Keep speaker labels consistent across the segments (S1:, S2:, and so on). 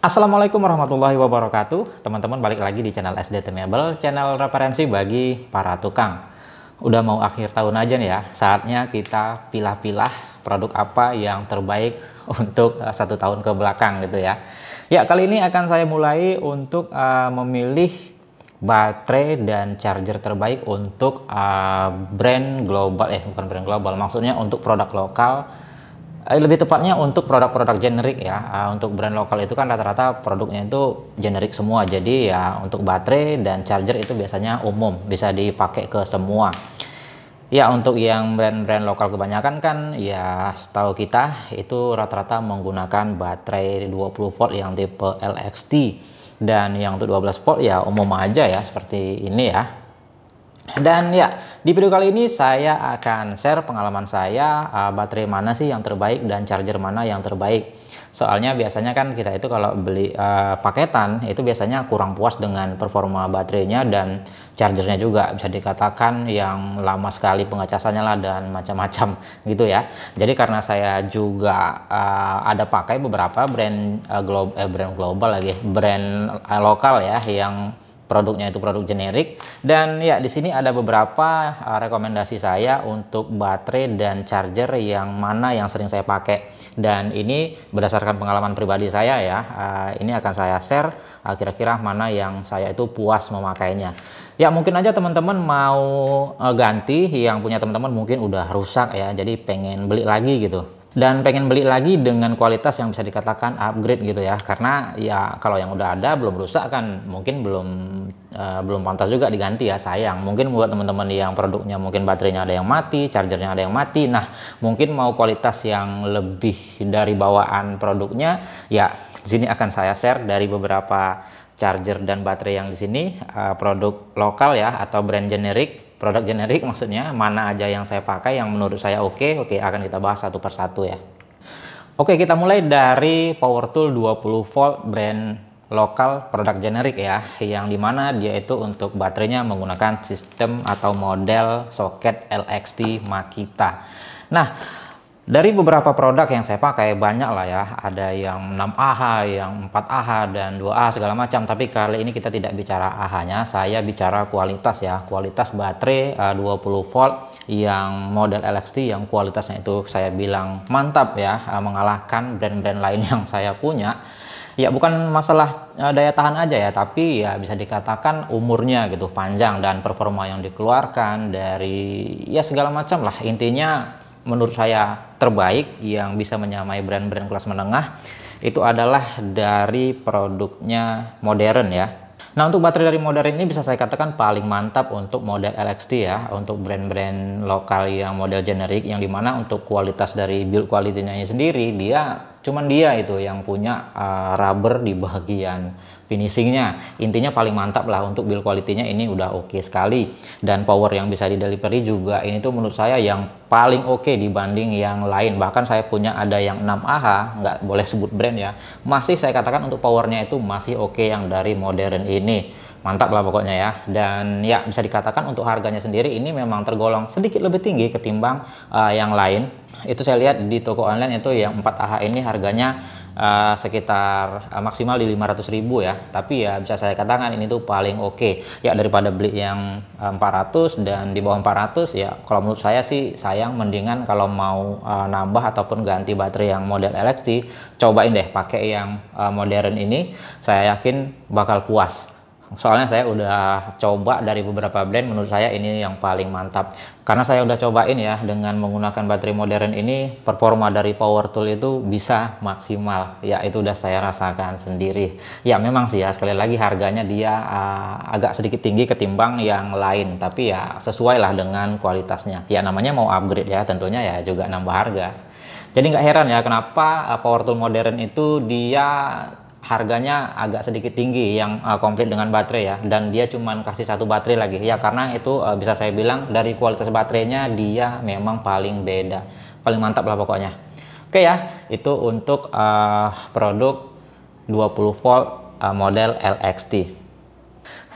S1: Assalamualaikum warahmatullahi wabarakatuh. Teman-teman balik lagi di channel SD Temable channel referensi bagi para tukang. Udah mau akhir tahun aja nih ya, saatnya kita pilah-pilah produk apa yang terbaik untuk eh, satu tahun ke belakang gitu ya. Ya, kali ini akan saya mulai untuk uh, memilih baterai dan charger terbaik untuk uh, brand global eh bukan brand global, maksudnya untuk produk lokal Eh, lebih tepatnya untuk produk-produk generik ya eh, untuk brand lokal itu kan rata-rata produknya itu generik semua jadi ya untuk baterai dan charger itu biasanya umum bisa dipakai ke semua ya untuk yang brand-brand lokal kebanyakan kan ya setahu kita itu rata-rata menggunakan baterai 20 volt yang tipe LXT dan yang untuk 12 volt ya umum aja ya seperti ini ya dan ya, di video kali ini saya akan share pengalaman saya uh, baterai mana sih yang terbaik dan charger mana yang terbaik. Soalnya biasanya kan kita itu kalau beli uh, paketan itu biasanya kurang puas dengan performa baterainya dan chargernya juga bisa dikatakan yang lama sekali pengecasannya lah dan macam-macam gitu ya. Jadi karena saya juga uh, ada pakai beberapa brand uh, global eh, brand global lagi, brand uh, lokal ya yang produknya itu produk generik dan ya di sini ada beberapa uh, rekomendasi saya untuk baterai dan charger yang mana yang sering saya pakai dan ini berdasarkan pengalaman pribadi saya ya uh, ini akan saya share uh, kira-kira uh, mana yang saya itu puas memakainya ya mungkin aja teman-teman mau ganti yang punya teman-teman mungkin udah rusak ya jadi pengen beli lagi gitu dan pengen beli lagi dengan kualitas yang bisa dikatakan upgrade gitu ya karena ya kalau yang udah ada belum rusak kan mungkin belum uh, belum pantas juga diganti ya sayang mungkin buat teman-teman yang produknya mungkin baterainya ada yang mati chargernya ada yang mati nah mungkin mau kualitas yang lebih dari bawaan produknya ya di sini akan saya share dari beberapa charger dan baterai yang di sini uh, produk lokal ya atau brand generik Produk generik maksudnya mana aja yang saya pakai yang menurut saya oke, okay, oke okay, akan kita bahas satu persatu ya. Oke, kita mulai dari power tool 20 volt brand lokal produk generik ya, yang dimana dia itu untuk baterainya menggunakan sistem atau model soket LXT Makita. Nah, dari beberapa produk yang saya pakai banyak lah ya, ada yang 6AH, yang 4AH, dan 2A segala macam. Tapi kali ini kita tidak bicara AH-nya, saya bicara kualitas ya. Kualitas baterai eh, uh, 20 volt yang model LXT yang kualitasnya itu saya bilang mantap ya, uh, mengalahkan brand-brand lain yang saya punya ya bukan masalah eh, daya tahan aja ya tapi ya bisa dikatakan umurnya gitu panjang dan performa yang dikeluarkan dari ya segala macam lah intinya menurut saya terbaik yang bisa menyamai brand-brand kelas menengah itu adalah dari produknya modern ya. Nah untuk baterai dari modern ini bisa saya katakan paling mantap untuk model LXT ya, untuk brand-brand lokal yang model generik yang dimana untuk kualitas dari build quality-nya sendiri dia cuman dia itu yang punya uh, rubber di bagian finishingnya intinya paling mantap lah untuk build quality-nya ini udah oke okay sekali dan power yang bisa delivery juga ini tuh menurut saya yang paling oke okay dibanding yang lain bahkan saya punya ada yang 6AH nggak boleh sebut brand ya masih saya katakan untuk powernya itu masih oke okay yang dari modern ini mantap lah pokoknya ya dan ya bisa dikatakan untuk harganya sendiri ini memang tergolong sedikit lebih tinggi ketimbang uh, yang lain itu saya lihat di toko online itu yang 4AH ini harganya uh, sekitar uh, maksimal di ribu ya tapi ya bisa saya katakan ini tuh paling oke okay. ya daripada beli yang 400 dan di bawah 400 ya kalau menurut saya sih sayang mendingan kalau mau uh, nambah ataupun ganti baterai yang model LXT cobain deh pakai yang uh, modern ini saya yakin bakal puas soalnya saya udah coba dari beberapa brand menurut saya ini yang paling mantap karena saya udah cobain ya dengan menggunakan baterai modern ini performa dari power tool itu bisa maksimal ya itu udah saya rasakan sendiri ya memang sih ya sekali lagi harganya dia uh, agak sedikit tinggi ketimbang yang lain tapi ya sesuai lah dengan kualitasnya ya namanya mau upgrade ya tentunya ya juga nambah harga jadi nggak heran ya kenapa eh, power tool modern itu dia harganya agak sedikit tinggi yang uh, komplit dengan baterai ya dan dia cuman kasih satu baterai lagi ya karena itu uh, bisa saya bilang dari kualitas baterainya dia memang paling beda paling mantap lah pokoknya oke ya itu untuk uh, produk 20 volt uh, model LXT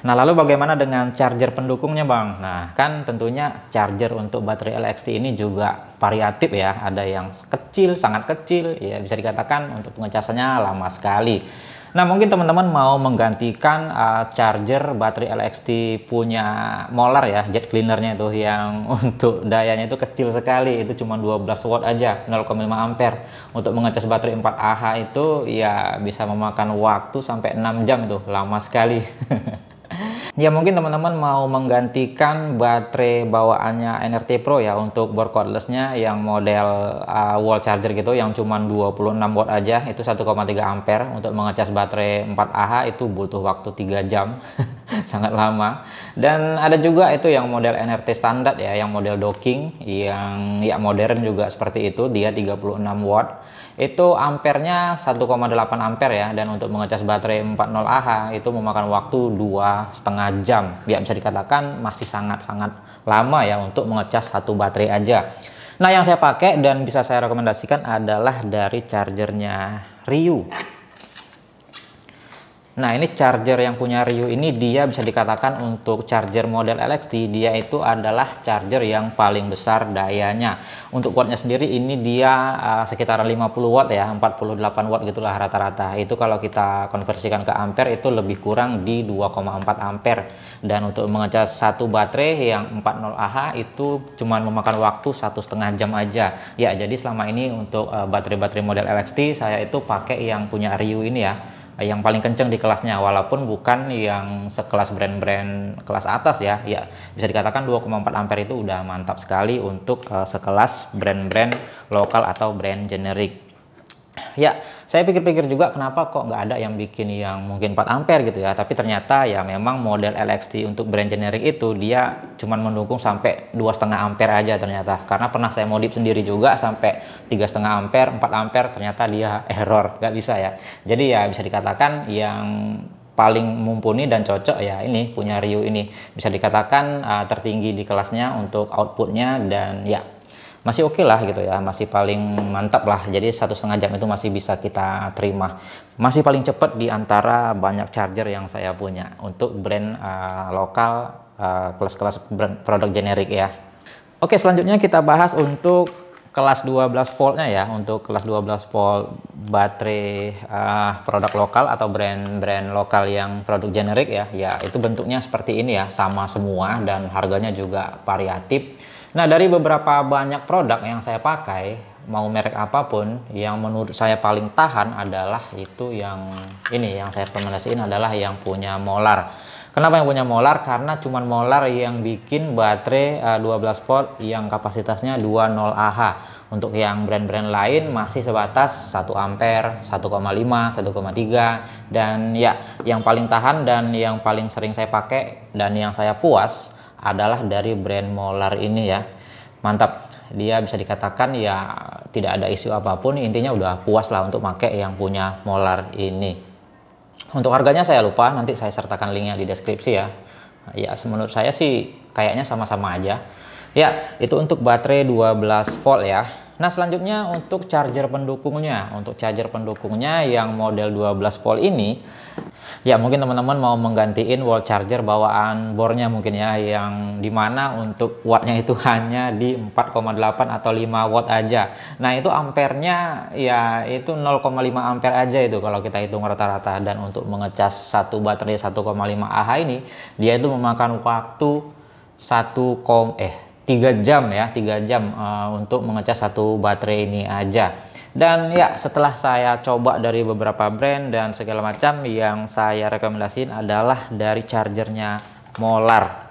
S1: Nah, lalu bagaimana dengan charger pendukungnya, Bang? Nah, kan tentunya charger untuk baterai LXT ini juga variatif ya. Ada yang kecil, sangat kecil, ya bisa dikatakan untuk pengecasannya lama sekali. Nah, mungkin teman-teman mau menggantikan uh, charger baterai LXT punya molar ya, jet cleanernya itu yang untuk dayanya itu kecil sekali, itu cuma 12 watt aja, 0,5 ampere. Untuk mengecas baterai 4Ah itu ya bisa memakan waktu sampai 6 jam itu, lama sekali. Ya mungkin teman-teman mau menggantikan baterai bawaannya NRT Pro ya untuk board cordlessnya yang model uh, wall charger gitu yang cuma 26 watt aja itu 1,3 ampere untuk mengecas baterai 4Ah itu butuh waktu 3 jam sangat lama dan ada juga itu yang model NRT standar ya yang model docking yang ya modern juga seperti itu dia 36 watt itu ampernya 1,8 ampere ya dan untuk mengecas baterai 40 Ah itu memakan waktu dua setengah jam ya bisa dikatakan masih sangat-sangat lama ya untuk mengecas satu baterai aja nah yang saya pakai dan bisa saya rekomendasikan adalah dari chargernya Ryu Nah ini charger yang punya Ryu ini dia bisa dikatakan untuk charger model LXT dia itu adalah charger yang paling besar dayanya. Untuk wattnya sendiri ini dia uh, sekitar 50 watt ya 48 watt gitulah rata-rata. Itu kalau kita konversikan ke ampere itu lebih kurang di 2,4 ampere. Dan untuk mengecas satu baterai yang 40 Ah itu cuma memakan waktu satu setengah jam aja. Ya jadi selama ini untuk eh, baterai-baterai uh, baterai -baterai model LXT saya itu pakai yang punya Ryu ini ya Eh, yang paling kenceng di kelasnya walaupun bukan yang sekelas brand-brand kelas atas ya ya bisa dikatakan 2,4 ampere itu udah mantap sekali untuk uh, sekelas brand-brand lokal atau brand generik ya saya pikir-pikir juga kenapa kok nggak ada yang bikin yang mungkin 4 ampere gitu ya tapi ternyata ya memang model LXT untuk brand generic itu dia cuman mendukung sampai dua setengah ampere aja ternyata karena pernah saya modif sendiri juga sampai tiga setengah ampere 4 ampere ternyata dia error nggak bisa ya jadi ya bisa dikatakan yang paling mumpuni dan cocok ya ini punya Ryu ini bisa dikatakan uh, tertinggi di kelasnya untuk outputnya dan ya masih oke okay lah gitu ya masih paling mantap lah jadi satu setengah jam itu masih bisa kita terima masih paling cepat di antara banyak charger yang saya punya untuk brand uh, lokal uh, kelas-kelas brand produk generik ya oke selanjutnya kita bahas untuk kelas 12 voltnya ya untuk kelas 12 volt baterai uh, produk lokal atau brand-brand lokal yang produk generik ya ya itu bentuknya seperti ini ya sama semua dan harganya juga variatif Nah, dari beberapa banyak produk yang saya pakai, mau merek apapun, yang menurut saya paling tahan adalah itu yang ini yang saya rekomendasiin adalah yang punya molar. Kenapa yang punya molar? Karena cuma molar yang bikin baterai 12 eh, volt yang kapasitasnya 20 Ah. Untuk yang brand-brand lain masih sebatas 1 ampere, 1,5, 1,3 dan ya yang paling tahan dan yang paling sering saya pakai dan yang saya puas adalah dari brand Molar ini ya. Mantap. Dia bisa dikatakan ya tidak ada isu apapun, intinya udah puas lah untuk pakai yang punya Molar ini. Untuk harganya saya lupa, nanti saya sertakan linknya di deskripsi ya. Ya, menurut saya sih kayaknya sama-sama aja. Ya, itu untuk baterai 12 volt ya Nah selanjutnya untuk charger pendukungnya, untuk charger pendukungnya yang model 12 volt ini, ya mungkin teman-teman mau menggantiin wall charger bawaan bornya mungkin ya, yang dimana untuk wattnya itu hanya di 4,8 atau 5 watt aja. Nah itu ampernya ya itu 0,5 ampere aja itu kalau kita hitung rata-rata. Dan untuk mengecas satu baterai 1,5 Ah ini, dia itu memakan waktu 1, eh tiga jam ya tiga jam uh, untuk mengecas satu baterai ini aja dan ya setelah saya coba dari beberapa brand dan segala macam yang saya rekomendasiin adalah dari chargernya Molar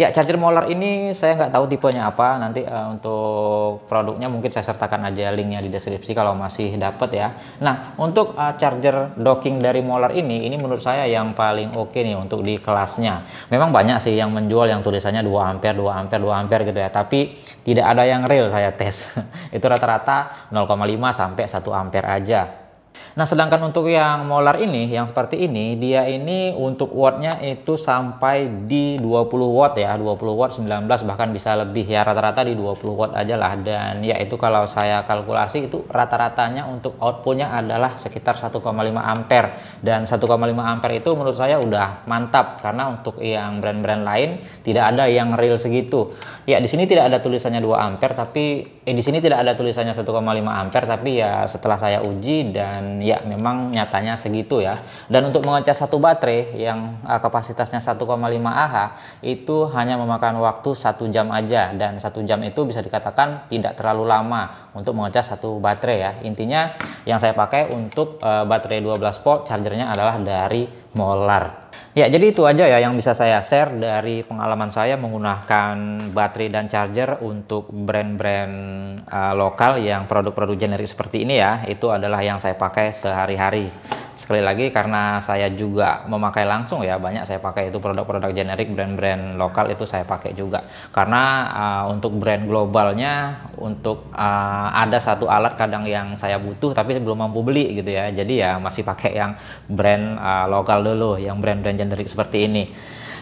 S1: Ya, charger molar ini saya nggak tahu tipenya apa. Nanti uh, untuk produknya mungkin saya sertakan aja linknya di deskripsi kalau masih dapat ya. Nah, untuk uh, charger docking dari molar ini, ini menurut saya yang paling oke okay nih untuk di kelasnya. Memang banyak sih yang menjual yang tulisannya 2 ampere, 2 ampere, 2 ampere gitu ya. Tapi tidak ada yang real saya tes. Itu rata-rata 0,5 sampai 1 ampere aja. Nah, sedangkan untuk yang molar ini, yang seperti ini, dia ini untuk wattnya itu sampai di 20 watt ya, 20 watt, 19 bahkan bisa lebih ya, rata-rata di 20 watt aja lah. Dan ya itu kalau saya kalkulasi itu rata-ratanya untuk outputnya adalah sekitar 1,5 ampere. Dan 1,5 ampere itu menurut saya udah mantap karena untuk yang brand-brand lain tidak ada yang real segitu. Ya, di sini tidak ada tulisannya 2 ampere tapi eh di sini tidak ada tulisannya 1,5 ampere tapi ya setelah saya uji dan ya memang nyatanya segitu ya dan untuk mengecas satu baterai yang uh, kapasitasnya 1,5 Ah itu hanya memakan waktu satu jam aja dan satu jam itu bisa dikatakan tidak terlalu lama untuk mengecas satu baterai ya intinya yang saya pakai untuk uh, baterai 12 volt chargernya adalah dari Molar Ya, jadi itu aja ya yang bisa saya share dari pengalaman saya menggunakan baterai dan charger untuk brand-brand uh, lokal yang produk-produk generik seperti ini ya. Itu adalah yang saya pakai sehari-hari sekali lagi karena saya juga memakai langsung ya banyak saya pakai itu produk-produk generik brand-brand lokal itu saya pakai juga karena uh, untuk brand globalnya untuk uh, ada satu alat kadang yang saya butuh tapi belum mampu beli gitu ya jadi ya masih pakai yang brand uh, lokal dulu yang brand-brand generik seperti ini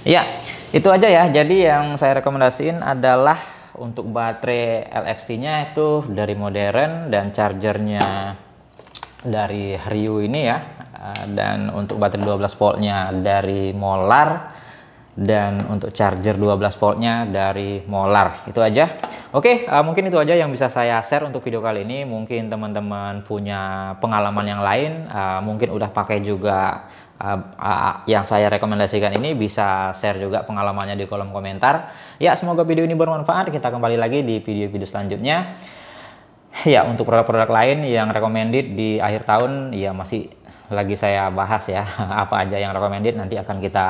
S1: ya itu aja ya jadi yang saya rekomendasiin adalah untuk baterai LXT nya itu dari modern dan chargernya dari Ryu ini ya Eh, dan untuk baterai 12 voltnya dari Molar dan untuk charger 12 voltnya dari Molar itu aja oke uh, mungkin itu aja yang bisa saya share untuk video kali ini mungkin teman-teman punya pengalaman yang lain uh, mungkin udah pakai juga uh, uh, yang saya rekomendasikan ini bisa share juga pengalamannya di kolom komentar ya semoga video ini bermanfaat kita kembali lagi di video-video selanjutnya ya untuk produk-produk lain yang recommended di akhir tahun ya masih lagi saya bahas ya apa aja yang recommended nanti akan kita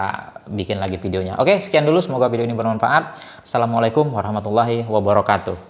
S1: bikin lagi videonya. Oke, sekian dulu semoga video ini bermanfaat. Assalamualaikum warahmatullahi wabarakatuh.